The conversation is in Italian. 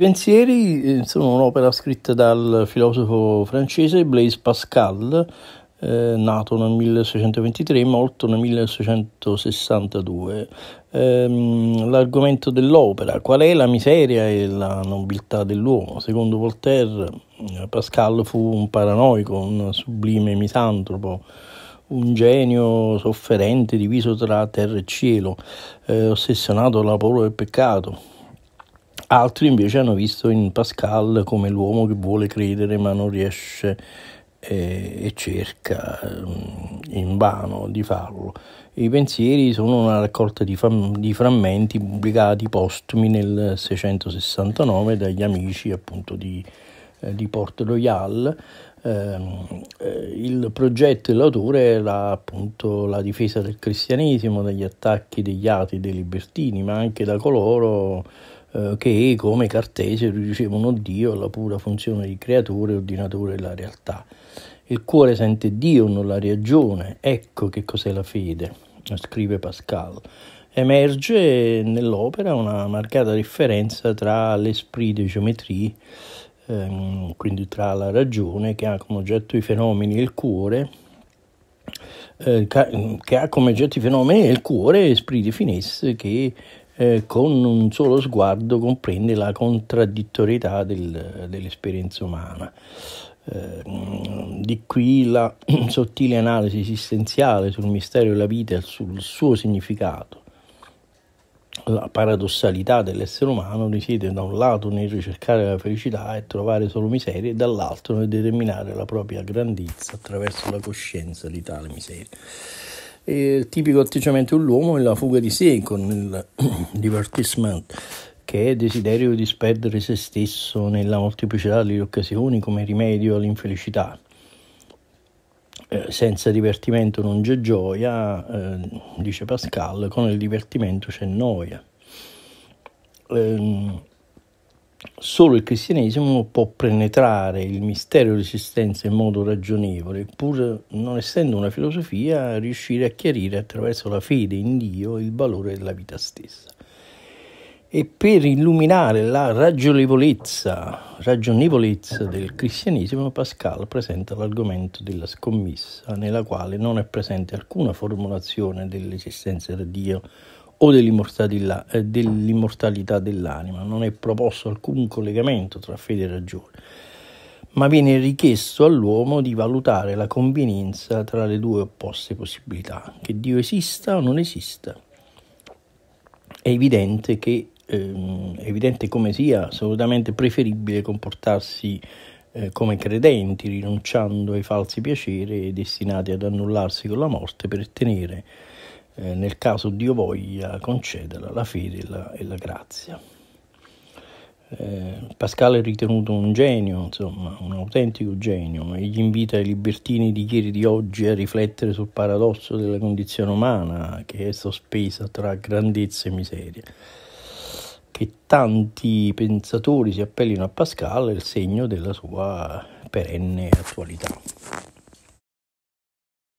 pensieri sono un'opera scritta dal filosofo francese Blaise Pascal, eh, nato nel 1623 e morto nel 1662. Ehm, l'argomento dell'opera, qual è la miseria e la nobiltà dell'uomo? Secondo Voltaire, eh, Pascal fu un paranoico, un sublime misantropo un genio sofferente diviso tra terra e cielo, eh, ossessionato dalla paura del peccato, Altri invece hanno visto in Pascal come l'uomo che vuole credere ma non riesce eh, e cerca mm, in vano di farlo. I pensieri sono una raccolta di, fam- di frammenti pubblicati postumi nel 669 dagli amici appunto di, eh, di Port Royal. Ehm, eh, il progetto dell'autore era appunto la difesa del cristianesimo dagli attacchi degli atei dei libertini, ma anche da coloro eh, che, come Cartesio, riducevano Dio alla pura funzione di creatore e ordinatore della realtà. Il cuore sente Dio, non la ragione. Ecco che cos'è la fede, scrive Pascal. Emerge nell'opera una marcata differenza tra l'esprit de geometrie ehm, quindi tra la ragione che ha come oggetto i fenomeni e il cuore, eh, che ha come oggetto i fenomeni e il cuore, esprit de finesse, che eh, con un solo sguardo comprende la contraddittorietà del, dell'esperienza umana. Eh, di qui la sottile analisi esistenziale sul mistero della vita e sul suo significato. La paradossalità dell'essere umano risiede da un lato nel ricercare la felicità e trovare solo miseria e dall'altro nel determinare la propria grandezza attraverso la coscienza di tale miseria il tipico atteggiamento dell'uomo è la fuga di sé con il divertissement, che è desiderio di sperdere se stesso nella molteplicità delle occasioni come rimedio all'infelicità. Eh, senza divertimento non c'è gioia, eh, dice Pascal, con il divertimento c'è noia. Eh, Solo il cristianesimo può penetrare il mistero dell'esistenza in modo ragionevole, pur non essendo una filosofia, riuscire a chiarire attraverso la fede in Dio il valore della vita stessa. E per illuminare la ragionevolezza, ragionevolezza del cristianesimo, Pascal presenta l'argomento della scommessa, nella quale non è presente alcuna formulazione dell'esistenza di Dio o dell'immortalità, eh, dell'immortalità dell'anima. Non è proposto alcun collegamento tra fede e ragione, ma viene richiesto all'uomo di valutare la convenienza tra le due opposte possibilità, che Dio esista o non esista. È evidente, che, ehm, è evidente come sia assolutamente preferibile comportarsi eh, come credenti, rinunciando ai falsi piaceri destinati ad annullarsi con la morte per tenere eh, nel caso Dio voglia concederla la fede e la, e la grazia. Eh, Pascal è ritenuto un genio, insomma, un autentico genio, egli invita i libertini di ieri e di oggi a riflettere sul paradosso della condizione umana che è sospesa tra grandezza e miseria. Che tanti pensatori si appellino a Pascal è il segno della sua perenne attualità.